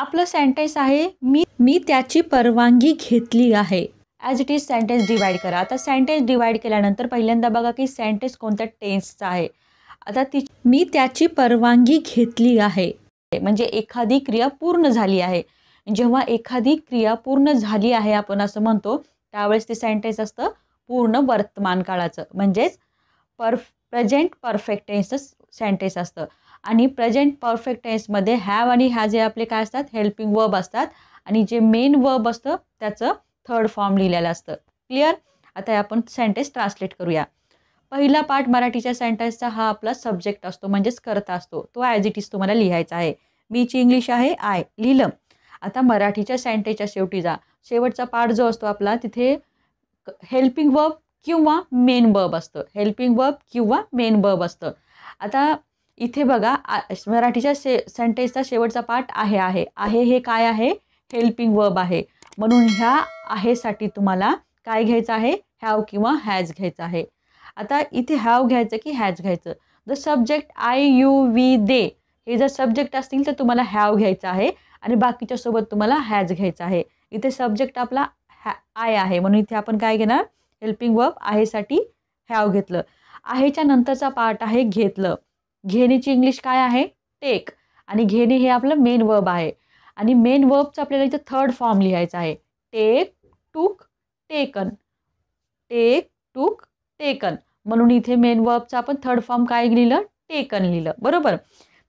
आपलं सेंटेन्स आहे मी मी त्याची परवानगी घेतली आहे as it is sentence divide करा आता सेंटेन्स डिवाईड केल्यानंतर पहिल्यांदा बघा की सेंटेन्स कोणत्या टेन्सचा आहे आता ती मी त्याची परवानगी घेतली आहे म्हणजे एखादी क्रिया पूर्ण झाली आहे जेव्हा एखादी क्रिया पूर्ण झाली आहे आपण असं म्हणतो त्यावेळेस ते सेंटेन्स असतं पूर्ण वर्तमान काळाचं म्हणजेच परफ प्रेझेंट परफेक्ट टेन्सच सेंटेन्स असतं आणि प्रेझेंट परफेक्ट टेन्समध्ये हॅव आणि हॅज जे आपले काय असतात हेल्पिंग वर्ब असतात आणि जे मेन वर्ब असतं त्याचं थर्ड फॉर्म लिहिलेलं असतं क्लिअर आता आपण सेंटेन्स ट्रान्सलेट करूया पहिला पार्ट मराठीच्या सेंटेन्सचा हा आपला सब्जेक्ट असतो म्हणजेच करता असतो तो ॲज इट इज तुम्हाला लिहायचा आहे बीची इंग्लिश आहे आय लिहिलं आता मराठीच्या सेंटेन्सच्या शेवटी जा शेवटचा पार्ट जो असतो आपला तिथे हेल्पिंग वर्ब किंवा मेन वर्ब असतं हेल्पिंग वर्ब किंवा मेन वर्ब असतं आता इथे बघा मराठीच्या से सेंटेन्सचा शेवटचा पाठ आहे आहे आहे हे काय आहे हेल्पिंग वर्ब आहे म्हणून ह्या आहेसाठी तुम्हाला काय घ्यायचं आहे हॅव किंवा हॅज घ्यायचं आहे आता इथे हॅव घ्यायचं की हॅज घ्यायचं the subject I you we they हे जर सब्जेक्ट असतील तर तुम्हाला हॅव घ्यायचं आहे आणि बाकीच्या सोबत तुम्हाला हॅज घ्यायचं आहे इथे सब्जेक्ट आपला हॅ आय आहे म्हणून इथे आपण काय घेणार हेल्पिंग वर्ब आहेसाठी हॅव घेतलं आहेच्या नंतरचा पार्ट आहे घेतलं घेणेची इंग्लिश काय आहे टेक आणि घेणे हे आपलं मेन वर्ब आहे आणि मेन वर्बचं आपल्याला इथं थर्ड फॉर्म लिहायचा आहे टेक टूक टेकन टेक टूक टेकन म्हणून इथे मेन वर्बचा आपण थर्ड फॉर्म काय लिहिलं टेकन लिहिलं बरोबर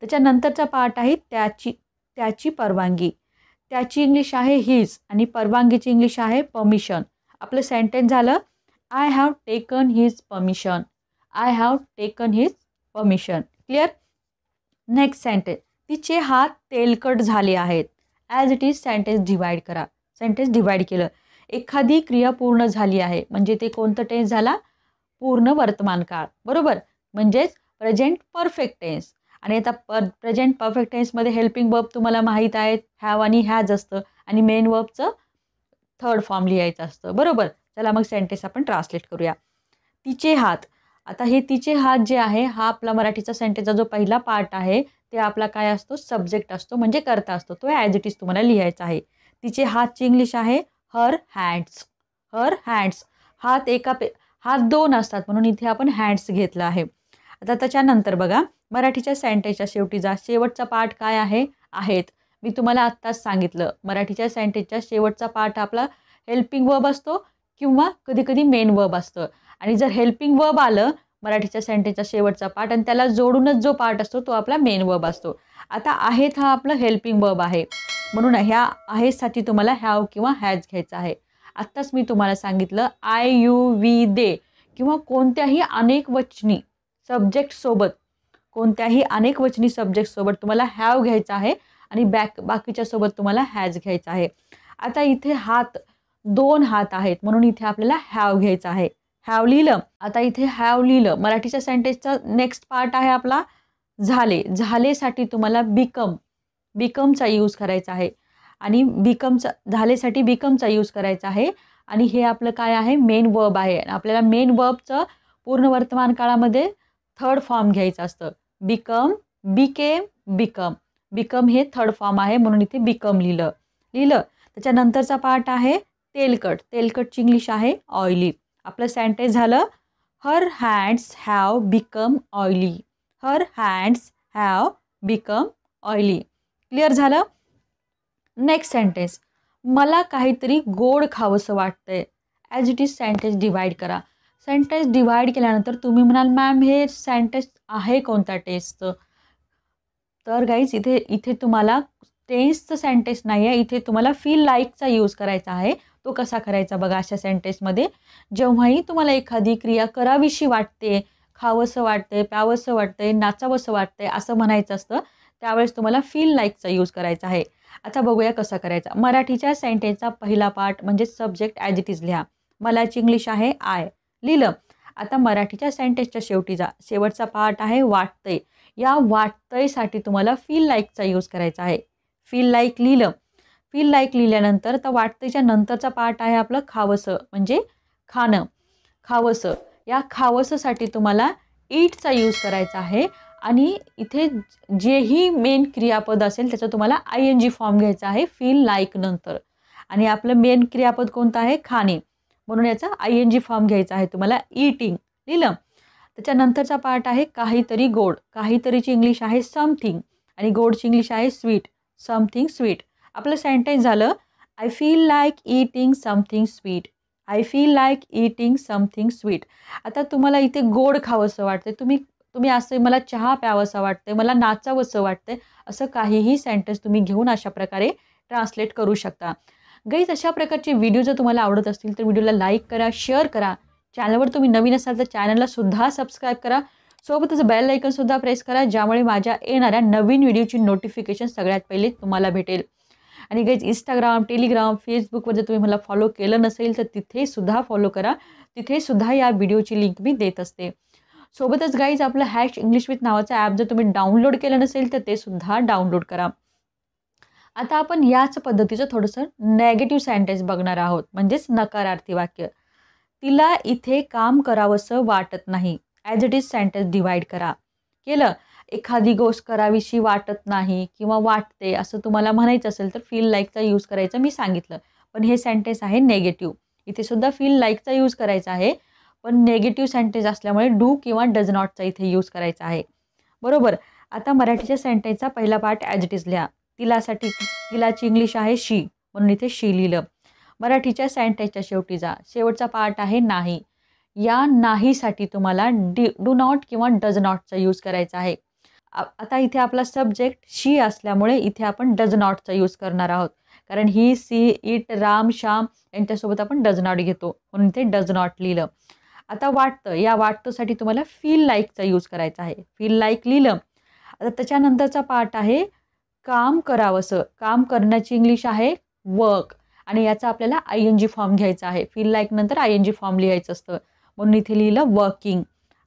त्याच्यानंतरचा पार्ट आहे त्याची त्याची परवानगी त्याची इंग्लिश आहे हिज आणि परवानगीची इंग्लिश आहे परमिशन आपलं सेंटेन्स झालं I have taken his permission I have taken his permission clear next sentence तिचे हात तेलकट झाले आहेत as it is sentence divide करा सेंटेन्स डिवाईड केलं एखादी क्रिया पूर्ण झाली आहे म्हणजे ते कोणतं टेन्स झाला पूर्ण वर्तमान काळ बरोबर म्हणजेच प्रेझेंट परफेक्ट टेन्स आणि आता पर प्रेझेंट परफेक्ट टेन्समध्ये हेल्पिंग वर्ब तुम्हाला माहीत आहेत हॅव आणि हॅज असतं आणि मेन वर्बचं थर्ड फॉर्म लिहायचं असतं बरोबर चला मग सेंटेन्स आपण ट्रान्सलेट करूया तिचे हात आता हे तिचे हात जे आहे हा आपला मराठीचा सेंटेन्सचा जो पहिला पार्ट आहे ते आपला काय असतो सब्जेक्ट असतो म्हणजे करता असतो तो ॲज इट इज तुम्हाला लिहायचा आहे तिचे हातची इंग्लिश आहे हर हँड्स हर हँड्स हात एका पे हात दोन असतात म्हणून इथे आपण हँड्स घेतला आहे आता त्याच्यानंतर बघा मराठीच्या सेंटेन्सच्या शेवटीचा शेवटचा पार्ट काय आहे आहेत मी तुम्हाला आत्ताच सांगितलं मराठीच्या सेंटेन्सच्या शेवटचा पार्ट आपला हेल्पिंग वर्ब असतो किंवा कधीकधी मेन वर्ब असतं आणि जर हेल्पिंग वब आलं मराठीच्या सेंटेन्सचा शेवटचा पार्ट आणि त्याला जोडूनच जो पार्ट असतो तो आपला मेन वर्ब असतो आता आहेत हा आपलं हेल्पिंग वब आहे म्हणून ह्या आहेसाठी तुम्हाला हॅव किंवा हॅज घ्यायचा आहे आत्ताच मी तुम्हाला सांगितलं आय यू वी दे किंवा कोणत्याही अनेक वचनी सब्जेक्टसोबत कोणत्याही अनेक वचनी सब्जेक्टसोबत तुम्हाला हॅव घ्यायचा आहे आणि बॅक बाकीच्यासोबत तुम्हाला हॅज घ्यायचा आहे आता इथे हात दोन हात आहेत म्हणून इथे आपल्याला हॅव घ्यायचा आहे हॅव लिहिलं आता इथे हॅव लिहिलं मराठीच्या सेंटेन्सचा नेक्स्ट पार्ट आहे आपला झाले झालेसाठी तुम्हाला बिकम बीकमचा यूज करायचा आहे आणि बीकमचा झालेसाठी बिकमचा यूज करायचा आहे आणि हे आपलं काय आहे मेन वर्ब आहे आपल्याला मेन वर्बचं पूर्ण वर्तमान काळामध्ये थर्ड फॉर्म घ्यायचं असतं बिकम बिकेम बिकम बिकम हे थर्ड फॉर्म आहे म्हणून इथे बिकम लिहिलं लिहिलं त्याच्यानंतरचा पार्ट आहे तेलकट तेलकटची इंग्लिश आहे ऑइली आपलं सेंटेन्स झालं her hands have become oily her hands have become oily clear झालं नेक्स्ट सेंटेन्स मला काहीतरी गोड खावंसं वाटतंय as it is sentence divide करा सेंटेन्स डिवाईड केल्यानंतर तुम्ही म्हणाल मॅम हे सेंटेन्स आहे कोणता टेस्टचं तर गाईज इथे इथे तुम्हाला टेन्सचं सेंटेन्स नाही आहे इथे तुम्हाला फील लाईकचा यूज करायचा आहे तो कसा करायचा बघा अशा सेंटेन्समध्ये जेव्हाही तुम्हाला एखादी क्रिया करावीशी वाटते खावंसं वाटते प्यावंसं वाटतंय नाचावंसं वाटतंय असं म्हणायचं असतं त्यावेळेस तुम्हाला फील लाईकचा यूज करायचा आहे आता बघूया कसा करायचा मराठीच्या सेंटेन्सचा पहिला पार्ट म्हणजे सब्जेक्ट ॲज इट इज लिहा मलाची इंग्लिश आहे आय लिहिलं आता मराठीच्या सेंटेन्सच्या शेवटी जा शेवटचा पार्ट आहे वाटतंय या वाटतंयसाठी तुम्हाला फील लाईकचा यूज करायचा आहे फील लाईक लिहिलं फील लाईक लिहिल्यानंतर तर वाटतेच्या नंतरचा पार्ट आहे आपलं खावसं म्हणजे खाणं खावसं या खावसंसाठी तुम्हाला ईटचा यूज करायचा आहे आणि इथे जेही मेन क्रियापद असेल त्याचं तुम्हाला आय एन जी फॉर्म घ्यायचा आहे फील लाईक नंतर आणि आपलं मेन क्रियापद कोणतं आहे खाणे म्हणून याचा आय एन जी फॉर्म घ्यायचा आहे तुम्हाला ईटिंग लिहिलं त्याच्यानंतरचा पार्ट आहे काहीतरी गोड काहीतरीची इंग्लिश आहे समथिंग आणि गोडची इंग्लिश आहे स्वीट समथिंग स्वीट आपलं सेंटेन्स झालं I feel like eating something sweet I feel like eating something sweet आता तुम्हाला इथे गोड असं वाटतंय तुम्ही तुम्ही असं मला चहा असं वाटतंय मला असं वाटतंय असं काहीही सेंटेन्स तुम्ही घेऊन अशा प्रकारे ट्रान्सलेट करू शकता गईज अशा प्रकारचे व्हिडिओ जर तुम्हाला आवडत असतील तर व्हिडिओला लाईक करा शेअर करा चॅनलवर तुम्ही नवीन असाल तर चॅनलला सुद्धा सबस्क्राईब करा सोबतच बेल ऐकनसुद्धा प्रेस करा ज्यामुळे माझ्या येणाऱ्या नवीन व्हिडिओची नोटिफिकेशन सगळ्यात पहिले तुम्हाला भेटेल आणि गाईज इंस्टाग्राम टेलिग्राम फेसबुकवर जर तुम्ही मला फॉलो केलं नसेल तर सुद्धा फॉलो करा सुद्धा या व्हिडिओची लिंक मी देत असते सोबतच गाईज आपलं हॅश इंग्लिश विथ नावाचं ॲप जर तुम्ही डाउनलोड केलं नसेल तर ते सुद्धा डाउनलोड करा आता आपण याच पद्धतीचं थोडंसं नेगेटिव्ह सेंटेन्स बघणार आहोत म्हणजेच नकारार्थी वाक्य तिला इथे काम करावंसं वाटत नाही as it is sentence divide करा केलं एखादी गोष्ट करावीशी वाटत नाही किंवा वाटते असं तुम्हाला म्हणायचं असेल तर फील लाईकचा यूज करायचा मी सांगितलं पण हे सेंटेन्स आहे नेगेटिव्ह इथे सुद्धा फील लाईकचा यूज करायचा आहे पण नेगेटिव्ह सेंटेन्स असल्यामुळे डू किंवा डज नॉटचा इथे यूज करायचा आहे बरोबर आता मराठीच्या सेंटेन्सचा पहिला पार्ट ॲज इट इज लिहा तिलासाठी तिलाची इंग्लिश आहे शी म्हणून इथे शी लिहिलं मराठीच्या सेंटेन्सच्या शेवटी जा शेवटचा पार्ट आहे नाही या नाहीसाठी तुम्हाला डी डू नॉट किंवा डज नॉटचा यूज करायचा आहे आता इथे आपला सब्जेक्ट शी असल्यामुळे इथे आपण डज नॉटचा यूज करणार आहोत कारण he she it Ram Shyam यांच्यासोबत आपण डज नॉट घेतो म्हणून इथे डज नॉट लिहिलं आता वाटतं या वाटतोसाठी तुम्हाला फील लाईकचा यूज करायचा आहे फील लाईक लिहिलं आता त्याच्यानंतरचा पार्ट आहे काम करावंसं काम करण्याची इंग्लिश आहे वर्क आणि याचा आपल्याला आय एन जी फॉर्म घ्यायचा आहे फील लाईक नंतर आय एन जी फॉर्म लिहायचं असतं म्हणून इथे लिहिलं वर्किंग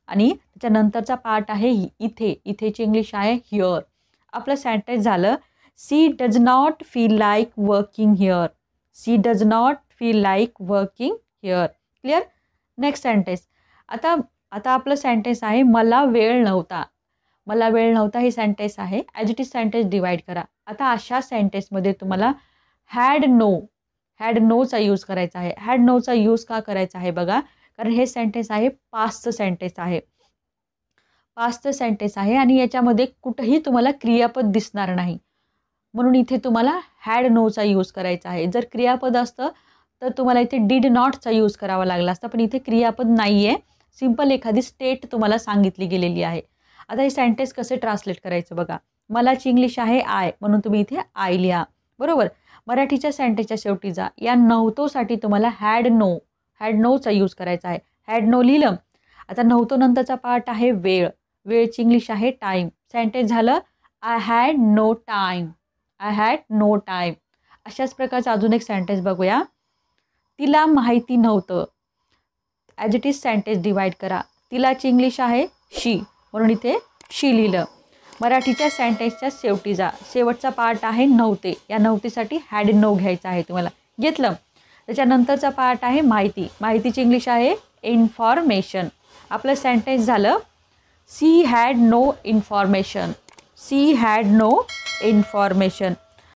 आणि त्याच्यानंतरचा पार्ट आहे इथे इथेची इंग्लिश आहे हिअर आपलं सेंटेन्स झालं she does not feel like working here she does not feel like working here clear next sentence आता आता आपलं सेंटेन्स आहे मला वेळ नव्हता मला वेळ नव्हता हे सेंटेन्स आहे as it is sentence divide करा आता अशा सेंटेन्समध्ये तुम्हाला हॅड नो हॅड नोचा यूज करायचा आहे हॅड नोचा यूज का करायचा आहे बघा कारण हे सेंटेन्स आहे पास्टचं सेंटेन्स आहे पास्टचं सेंटेन्स आहे आणि याच्यामध्ये कुठंही तुम्हाला क्रियापद दिसणार नाही म्हणून इथे तुम्हाला हॅड नोचा यूज करायचा आहे जर क्रियापद असतं तर तुम्हाला इथे डीड नॉटचा यूज करावा लागला असता पण इथे क्रियापद नाही आहे सिंपल एखादी स्टेट तुम्हाला सांगितली गेलेली आहे आता हे सेंटेन्स कसे ट्रान्सलेट करायचं बघा मलाची इंग्लिश आहे आय म्हणून तुम्ही इथे आय लिहा बरोबर मराठीच्या सेंटेन्सच्या शेवटी जा या नव्हतोसाठी तुम्हाला हॅड नो हॅड नोचा यूज करायचा आहे हॅड नो लिहिलं आता नव्हतो नंतरचा पार्ट आहे वेळ वेळची इंग्लिश आहे टाईम सेंटेन्स झालं I had no time I had no time अशाच प्रकारचा अजून एक सेंटेन्स बघूया तिला माहिती नव्हतं as it is sentence divide करा तिलाची इंग्लिश आहे शी म्हणून इथे शी लिहिलं मराठीच्या सेंटेन्सच्या शेवटी जा शेवटचा पार्ट आहे नव्हते या नव्हतेसाठी हॅड नो घ्यायचा आहे तुम्हाला घेतलं त्याच्यानंतरचा पार्ट आहे माहिती माहितीची इंग्लिश आहे इन्फॉर्मेशन आपलं सेंटेन्स झालं she had no information she had no information